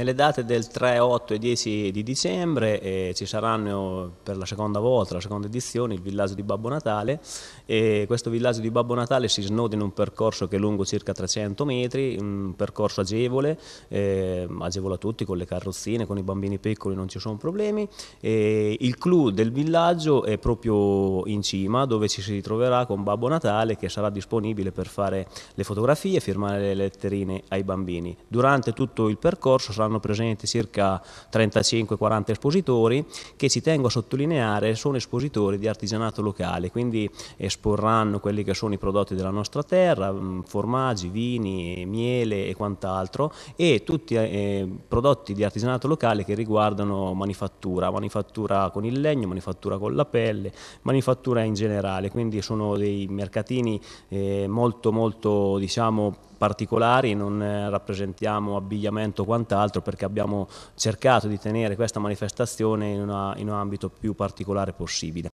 Nelle date del 3, 8 e 10 di dicembre eh, ci saranno per la seconda volta, la seconda edizione, il villaggio di Babbo Natale e questo villaggio di Babbo Natale si snoda in un percorso che è lungo circa 300 metri, un percorso agevole, eh, agevole a tutti con le carrozzine, con i bambini piccoli non ci sono problemi. E il clou del villaggio è proprio in cima dove ci si ritroverà con Babbo Natale che sarà disponibile per fare le fotografie e firmare le letterine ai bambini. Durante tutto il percorso saranno saranno presenti circa 35-40 espositori che ci tengo a sottolineare sono espositori di artigianato locale, quindi esporranno quelli che sono i prodotti della nostra terra, mm, formaggi, vini, miele e quant'altro e tutti eh, prodotti di artigianato locale che riguardano manifattura, manifattura con il legno, manifattura con la pelle, manifattura in generale, quindi sono dei mercatini eh, molto molto diciamo particolari, non eh, rappresentiamo abbigliamento o quant'altro, altro perché abbiamo cercato di tenere questa manifestazione in, una, in un ambito più particolare possibile.